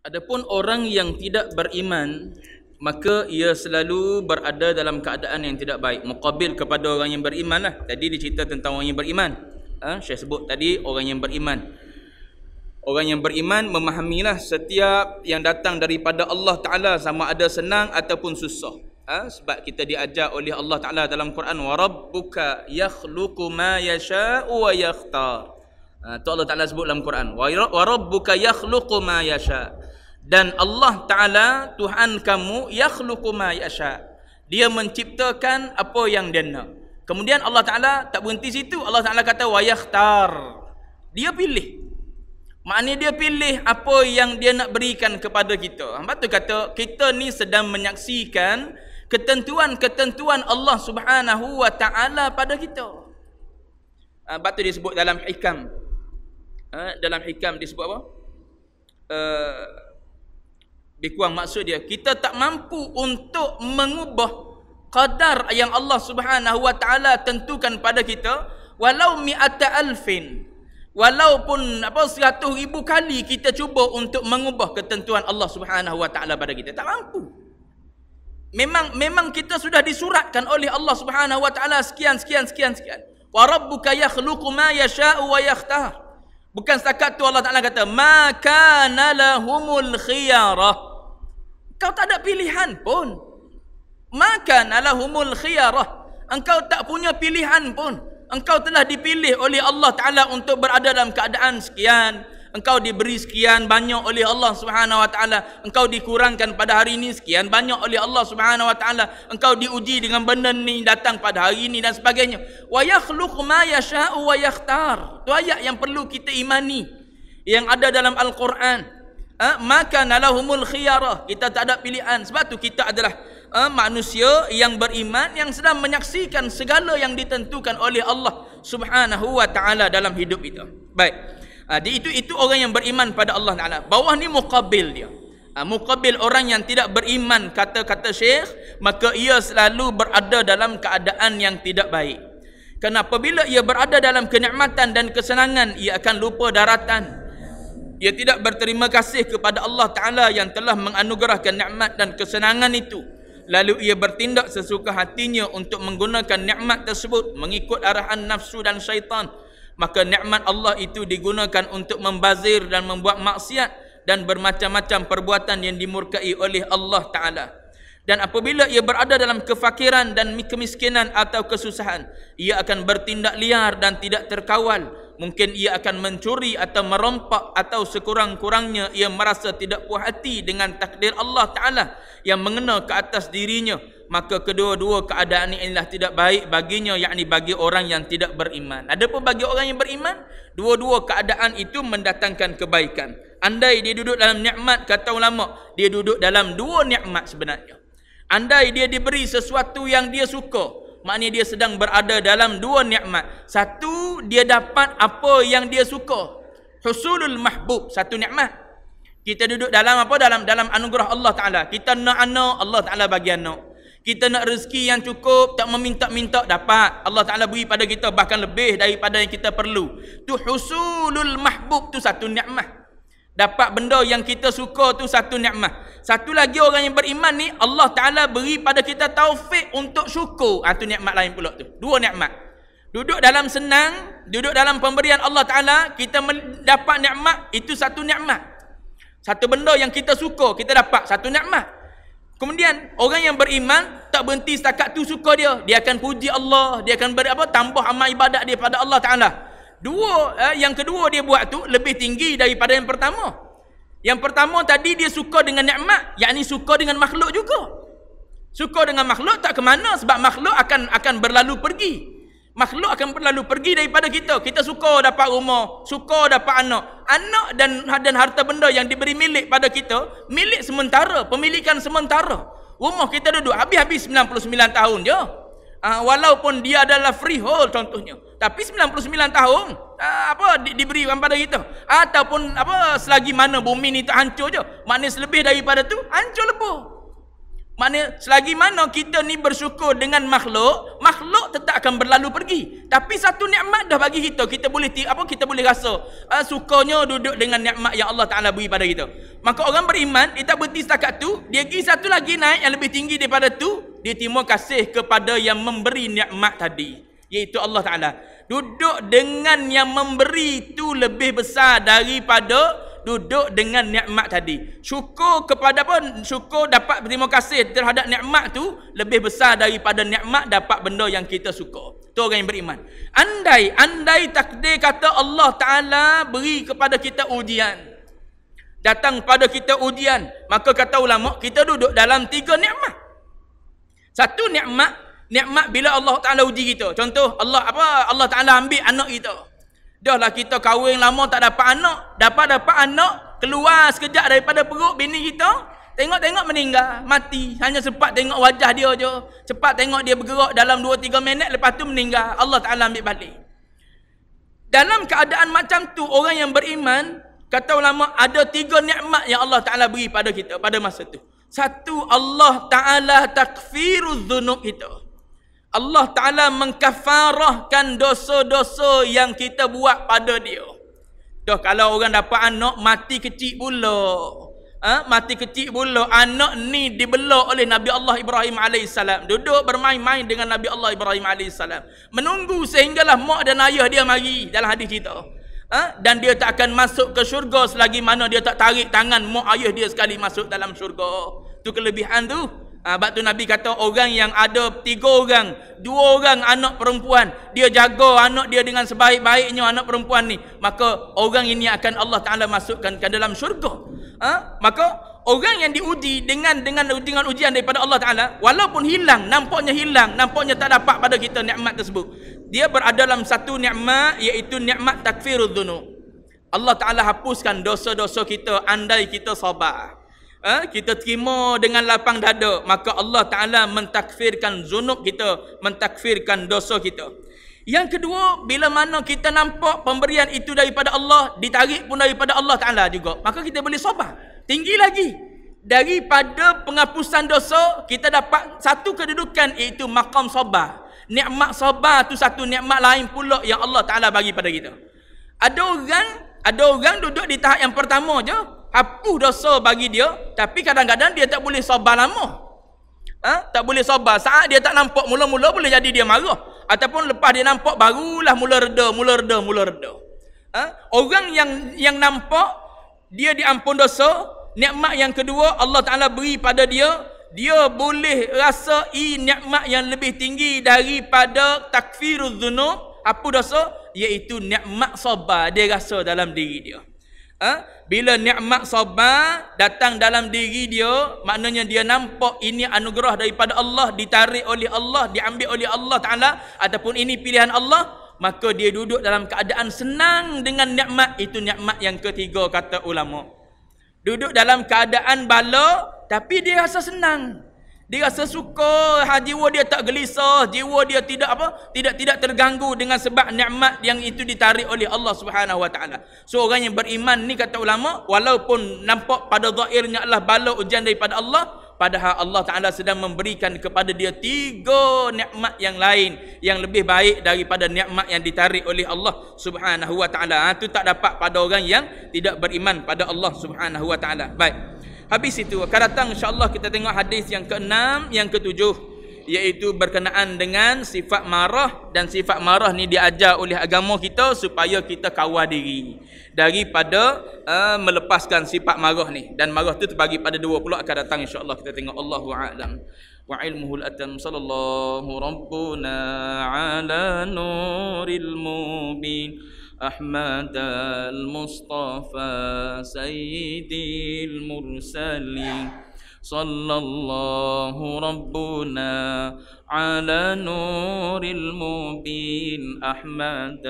Adapun orang yang tidak beriman maka ia selalu berada dalam keadaan yang tidak baik mukabil kepada orang yang beriman lah. Tadi dicerita tentang orang yang beriman. ha? saya sebut tadi orang yang beriman. Orang yang beriman memahamilah setiap yang datang daripada Allah Taala sama ada senang ataupun susah. Ha? sebab kita diajar oleh Allah Taala dalam Quran warabbuka yakhluqu ma yasha'u wa yakhtar. ha, Allah Taala sebut dalam Quran. Warabbuka yakhluqu ma yasha' dan Allah Taala Tuhan kamu yakhluqu ma yasha. Dia menciptakan apa yang dia nak. Kemudian Allah Taala tak berhenti situ. Allah Taala kata wa yakhtar. Dia pilih. Maknanya dia pilih apa yang dia nak berikan kepada kita. Hamba tu kata kita ni sedang menyaksikan ketentuan-ketentuan Allah Subhanahu wa taala pada kita. Ah uh, batu disebut dalam hikam. Uh, dalam hikam disebut apa? Uh, lebih kurang maksud dia kita tak mampu untuk mengubah qadar yang Allah Subhanahu wa taala tentukan pada kita walau mi'ata alfin walaupun apa seratus ribu kali kita cuba untuk mengubah ketentuan Allah Subhanahu wa taala pada kita tak mampu memang memang kita sudah disuratkan oleh Allah Subhanahu wa taala sekian sekian sekian sekian wa rabbuka yakhluqu ma yasha'u wa yakhtar bukan setakat tu Allah taala kata maka nalahumul khiyarah kau tak ada pilihan pun. Makan alahumul khiyarah. Engkau tak punya pilihan pun. Engkau telah dipilih oleh Allah Ta'ala untuk berada dalam keadaan sekian. Engkau diberi sekian banyak oleh Allah Subhanahu wa taala, engkau dikurangkan pada hari ini sekian banyak oleh Allah Subhanahu wa taala, engkau diuji dengan benda ni datang pada hari ini dan sebagainya. Wa yakhluqu ma yasha'u wa yakhtar. Itu ayat yang perlu kita imani yang ada dalam Al-Quran. Ha? maka nalahumul khiyarah kita tak ada pilihan sebab tu kita adalah uh, manusia yang beriman yang sedang menyaksikan segala yang ditentukan oleh Allah Subhanahu wa taala dalam hidup kita baik jadi ha, uh, itu itu orang yang beriman pada Allah taala bawah ni muqabil dia uh, muqabil orang yang tidak beriman kata-kata syekh maka ia selalu berada dalam keadaan yang tidak baik kenapa bila ia berada dalam kenikmatan dan kesenangan ia akan lupa daratan ia tidak berterima kasih kepada Allah Ta'ala yang telah menganugerahkan nikmat dan kesenangan itu. Lalu ia bertindak sesuka hatinya untuk menggunakan nikmat tersebut mengikut arahan nafsu dan syaitan. Maka nikmat Allah itu digunakan untuk membazir dan membuat maksiat dan bermacam-macam perbuatan yang dimurkai oleh Allah Ta'ala. Dan apabila ia berada dalam kefakiran dan kemiskinan atau kesusahan, ia akan bertindak liar dan tidak terkawal mungkin ia akan mencuri atau merompak atau sekurang-kurangnya ia merasa tidak puas hati dengan takdir Allah Ta'ala yang mengena ke atas dirinya maka kedua-dua keadaan ini adalah tidak baik baginya yakni bagi orang yang tidak beriman adapun bagi orang yang beriman dua-dua keadaan itu mendatangkan kebaikan andai dia duduk dalam nikmat kata ulama dia duduk dalam dua nikmat sebenarnya andai dia diberi sesuatu yang dia suka maknanya dia sedang berada dalam dua nikmat. Satu dia dapat apa yang dia suka. Husulul mahbub, satu nikmat. Kita duduk dalam apa? Dalam dalam anugerah Allah Taala. Kita nak anak, Allah Taala bagi anak. Kita nak rezeki yang cukup, tak meminta-minta dapat. Allah Taala beri pada kita bahkan lebih daripada yang kita perlu. Tu husulul mahbub tu satu nikmat dapat benda yang kita suka tu satu nikmat. Satu lagi orang yang beriman ni Allah Taala beri pada kita taufik untuk syukur. Ah ha, tu nikmat lain pula tu. Dua nikmat. Duduk dalam senang, duduk dalam pemberian Allah Taala, kita dapat nikmat itu satu nikmat. Satu benda yang kita suka, kita dapat satu nikmat. Kemudian orang yang beriman tak berhenti setakat tu suka dia, dia akan puji Allah, dia akan ber apa tambah amal ibadat dia pada Allah Taala dua eh, yang kedua dia buat tu lebih tinggi daripada yang pertama yang pertama tadi dia suka dengan nikmat yakni suka dengan makhluk juga suka dengan makhluk tak ke mana sebab makhluk akan akan berlalu pergi makhluk akan berlalu pergi daripada kita kita suka dapat rumah suka dapat anak anak dan dan harta benda yang diberi milik pada kita milik sementara pemilikan sementara rumah kita duduk habis-habis 99 tahun je Ah, walaupun dia adalah freehold contohnya tapi 99 tahun ah, apa di, diberi kepada kita ataupun apa selagi mana bumi ni tak hancur je makna selebih daripada tu hancur lebur makna selagi mana kita ni bersyukur dengan makhluk makhluk tetap akan berlalu pergi tapi satu nikmat dah bagi kita kita boleh apa kita boleh rasa uh, ah, sukanya duduk dengan nikmat yang Allah Taala beri pada kita maka orang beriman dia tak berhenti setakat tu dia pergi satu lagi naik yang lebih tinggi daripada tu dia kasih kepada yang memberi nikmat tadi iaitu Allah Taala duduk dengan yang memberi itu lebih besar daripada duduk dengan nikmat tadi syukur kepada pun syukur dapat berterima kasih terhadap nikmat tu lebih besar daripada nikmat dapat benda yang kita suka tu orang yang beriman andai andai takdir kata Allah Taala beri kepada kita ujian datang pada kita ujian maka kata ulama kita duduk dalam tiga nikmat satu nikmat, nikmat bila Allah Taala uji kita. Contoh Allah apa? Allah Taala ambil anak kita. Dah lah kita kahwin lama tak dapat anak, dapat dapat anak, keluar sekejap daripada perut bini kita, tengok-tengok meninggal, mati. Hanya sempat tengok wajah dia je. Cepat tengok dia bergerak dalam 2 3 minit lepas tu meninggal. Allah Taala ambil balik. Dalam keadaan macam tu orang yang beriman kata ulama ada tiga nikmat yang Allah Taala beri pada kita pada masa tu. Satu Allah Ta'ala takfiru zunub itu. Allah Ta'ala mengkafarahkan dosa-dosa yang kita buat pada dia. Tuh, kalau orang dapat anak mati kecil pula. Ha? Mati kecil pula. Anak ni dibelok oleh Nabi Allah Ibrahim AS. Duduk bermain-main dengan Nabi Allah Ibrahim AS. Menunggu sehinggalah mak dan ayah dia mari dalam hadis kita ha? dan dia tak akan masuk ke syurga selagi mana dia tak tarik tangan mak ayah dia sekali masuk dalam syurga tu kelebihan tu ha, sebab tu Nabi kata orang yang ada tiga orang dua orang anak perempuan dia jaga anak dia dengan sebaik-baiknya anak perempuan ni maka orang ini akan Allah Ta'ala masukkan ke dalam syurga ha? maka orang yang diuji dengan dengan dengan ujian daripada Allah Taala walaupun hilang nampaknya hilang nampaknya tak dapat pada kita nikmat tersebut dia berada dalam satu nikmat iaitu nikmat takfirul dhunub. Allah Taala hapuskan dosa-dosa kita andai kita sabar. Ha? Eh, kita terima dengan lapang dada maka Allah Taala mentakfirkan zunub kita, mentakfirkan dosa kita. Yang kedua, bila mana kita nampak pemberian itu daripada Allah, ditarik pun daripada Allah Taala juga, maka kita boleh sabar. Tinggi lagi daripada penghapusan dosa, kita dapat satu kedudukan iaitu maqam sabar nikmat sabar tu satu nikmat lain pula yang Allah Taala bagi pada kita. Ada orang, ada orang duduk di tahap yang pertama je, hapus dosa bagi dia, tapi kadang-kadang dia tak boleh sabar lama. Ha? Tak boleh sabar. Saat dia tak nampak mula-mula boleh jadi dia marah. Ataupun lepas dia nampak barulah mula reda, mula reda, mula reda. Ha? Orang yang yang nampak dia diampun dosa, nikmat yang kedua Allah Taala beri pada dia dia boleh rasa rasai nikmat yang lebih tinggi daripada takfirul zunub apa dosa iaitu nikmat sabar dia rasa dalam diri dia ha? bila nikmat sabar datang dalam diri dia maknanya dia nampak ini anugerah daripada Allah ditarik oleh Allah diambil oleh Allah taala ataupun ini pilihan Allah maka dia duduk dalam keadaan senang dengan nikmat itu nikmat yang ketiga kata ulama duduk dalam keadaan bala tapi dia rasa senang. Dia rasa suka, ha, jiwa dia tak gelisah, jiwa dia tidak apa? Tidak tidak terganggu dengan sebab nikmat yang itu ditarik oleh Allah Subhanahu Wa Taala. So orang yang beriman ni kata ulama, walaupun nampak pada zahirnya Allah bala ujian daripada Allah, padahal Allah Taala sedang memberikan kepada dia tiga nikmat yang lain yang lebih baik daripada nikmat yang ditarik oleh Allah Subhanahu Wa Taala. Ha, itu tak dapat pada orang yang tidak beriman pada Allah Subhanahu Wa Taala. Baik. Habis itu akan datang insya-Allah kita tengok hadis yang keenam, yang ketujuh iaitu berkenaan dengan sifat marah dan sifat marah ni diajar oleh agama kita supaya kita kawal diri daripada uh, melepaskan sifat marah ni dan marah tu terbagi pada dua pula akan datang insya-Allah kita tengok Allah a'lam wa ilmuhu al-atam sallallahu rabbuna ala nuril mubin أحمد المصطفى سيدي المرسلين صلى الله ربنا على نور المبين أحمد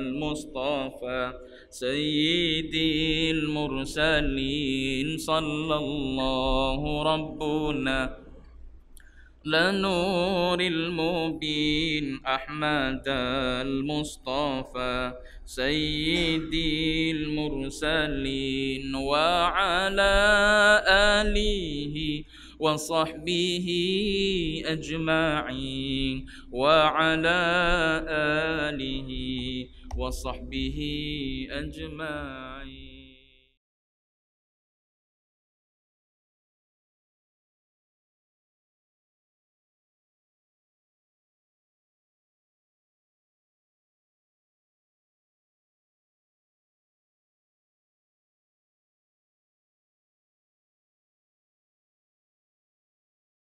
المصطفى سيدي المرسلين صلى الله ربنا لنور المبين أحمد المصطفى سيدي المرسلين وعلى آله وصحبه أجمعين وعلى آله وصحبه أجمعين